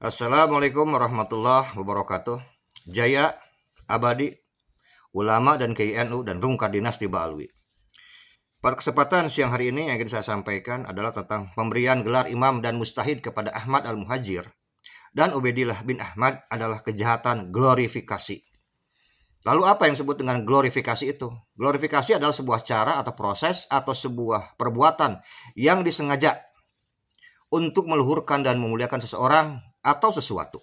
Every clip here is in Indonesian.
Assalamualaikum warahmatullahi wabarakatuh. Jaya Abadi, ulama dan KNU dan rungkar dinasti Baalwi. Pada kesempatan siang hari ini yang ingin saya sampaikan adalah tentang pemberian gelar imam dan mustahid kepada Ahmad Al-Muhajir dan Ubedillah bin Ahmad adalah kejahatan glorifikasi. Lalu apa yang disebut dengan glorifikasi itu? Glorifikasi adalah sebuah cara atau proses atau sebuah perbuatan yang disengaja untuk meluhurkan dan memuliakan seseorang atau sesuatu.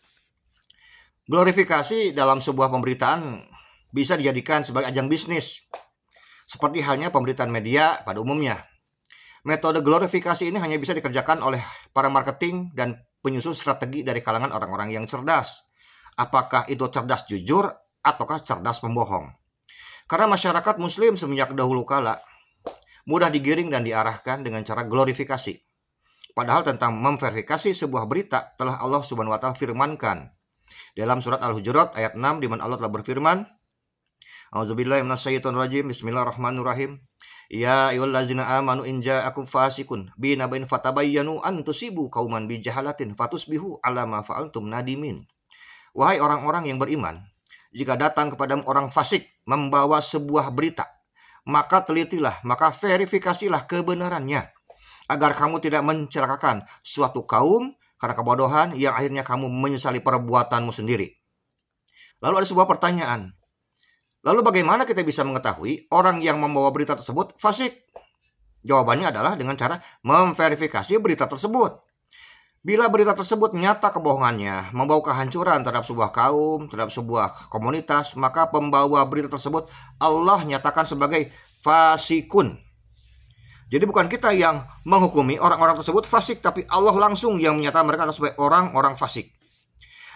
Glorifikasi dalam sebuah pemberitaan bisa dijadikan sebagai ajang bisnis, seperti halnya pemberitaan media pada umumnya. Metode glorifikasi ini hanya bisa dikerjakan oleh para marketing dan penyusun strategi dari kalangan orang-orang yang cerdas. Apakah itu cerdas jujur ataukah cerdas pembohong? Karena masyarakat muslim semenjak dahulu kala mudah digiring dan diarahkan dengan cara glorifikasi. Padahal tentang memverifikasi sebuah berita telah Allah Subhanahu wa taala firmankan dalam surat Al-Hujurat ayat 6 di mana Allah telah berfirman A'udzubillahi minasyaitonirrajim Bismillahirrahmanirrahim Ya ayyuhallazina amanu in ja'akum fasikun binabain fatabayyanu an tusibu qauman bijahalatin fatusbihu ala ma fa'altum nadimin Wahai orang-orang yang beriman jika datang kepada orang fasik membawa sebuah berita maka telitilah maka verifikasilah kebenarannya agar kamu tidak mencelakakan suatu kaum karena kebodohan yang akhirnya kamu menyesali perbuatanmu sendiri. Lalu ada sebuah pertanyaan. Lalu bagaimana kita bisa mengetahui orang yang membawa berita tersebut fasik? Jawabannya adalah dengan cara memverifikasi berita tersebut. Bila berita tersebut nyata kebohongannya, membawa kehancuran terhadap sebuah kaum, terhadap sebuah komunitas, maka pembawa berita tersebut Allah nyatakan sebagai fasikun. Jadi bukan kita yang menghukumi orang-orang tersebut fasik, tapi Allah langsung yang menyatakan mereka sebagai orang-orang fasik.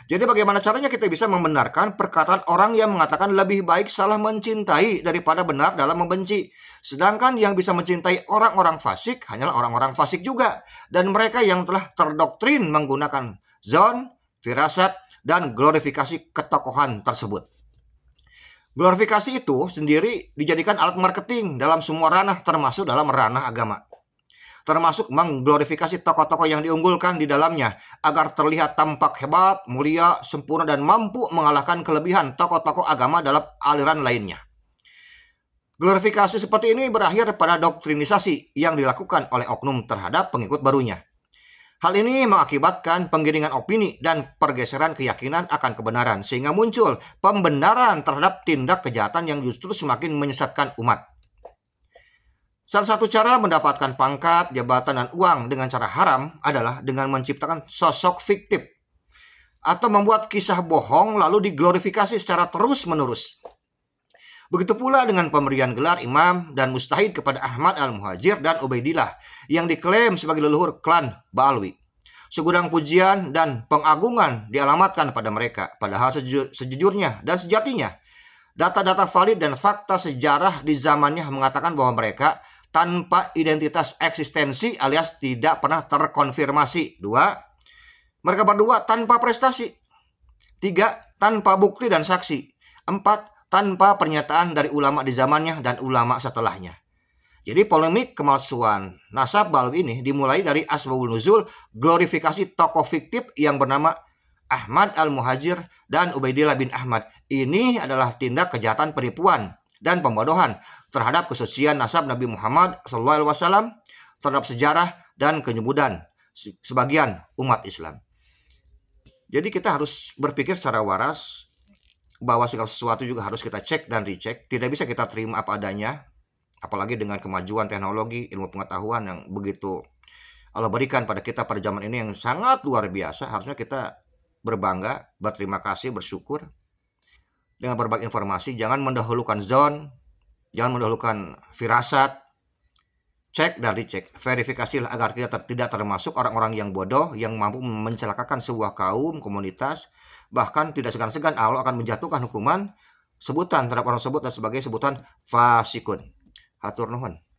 Jadi bagaimana caranya kita bisa membenarkan perkataan orang yang mengatakan lebih baik salah mencintai daripada benar dalam membenci. Sedangkan yang bisa mencintai orang-orang fasik hanyalah orang-orang fasik juga. Dan mereka yang telah terdoktrin menggunakan zon, firasat, dan glorifikasi ketokohan tersebut. Glorifikasi itu sendiri dijadikan alat marketing dalam semua ranah termasuk dalam ranah agama. Termasuk mengglorifikasi tokoh-tokoh yang diunggulkan di dalamnya agar terlihat tampak hebat, mulia, sempurna dan mampu mengalahkan kelebihan tokoh-tokoh agama dalam aliran lainnya. Glorifikasi seperti ini berakhir pada doktrinisasi yang dilakukan oleh oknum terhadap pengikut barunya. Hal ini mengakibatkan penggiringan opini dan pergeseran keyakinan akan kebenaran, sehingga muncul pembenaran terhadap tindak kejahatan yang justru semakin menyesatkan umat. Salah satu cara mendapatkan pangkat, jabatan, dan uang dengan cara haram adalah dengan menciptakan sosok fiktif atau membuat kisah bohong lalu diglorifikasi secara terus-menerus. Begitu pula dengan pemberian gelar imam dan mustahid kepada Ahmad al-Muhajir dan Ubaidillah yang diklaim sebagai leluhur klan Baalwi Segudang pujian dan pengagungan dialamatkan pada mereka, padahal sejujurnya dan sejatinya data-data valid dan fakta sejarah di zamannya mengatakan bahwa mereka tanpa identitas eksistensi alias tidak pernah terkonfirmasi. Dua, mereka berdua tanpa prestasi. Tiga, tanpa bukti dan saksi. Empat, tanpa pernyataan dari ulama di zamannya dan ulama setelahnya. Jadi polemik kemalsuan nasab balik ini dimulai dari asbabul nuzul glorifikasi tokoh fiktif yang bernama Ahmad Al-Muhajir dan Ubaidillah bin Ahmad. Ini adalah tindak kejahatan penipuan dan pembodohan terhadap kesucian nasab Nabi Muhammad SAW terhadap sejarah dan kenyebudan sebagian umat Islam. Jadi kita harus berpikir secara waras bahwa segala sesuatu juga harus kita cek dan dicek. Tidak bisa kita terima apa adanya, apalagi dengan kemajuan teknologi, ilmu pengetahuan yang begitu Allah berikan pada kita pada zaman ini yang sangat luar biasa. Harusnya kita berbangga, berterima kasih, bersyukur dengan berbagai informasi. Jangan mendahulukan zon, jangan mendahulukan firasat, cek dan dicek, verifikasi agar kita tidak termasuk orang-orang yang bodoh yang mampu mencelakakan sebuah kaum, komunitas, bahkan tidak segan-segan Allah akan menjatuhkan hukuman sebutan terhadap orang tersebut dan sebagai sebutan fasikun. Hatur nuhun.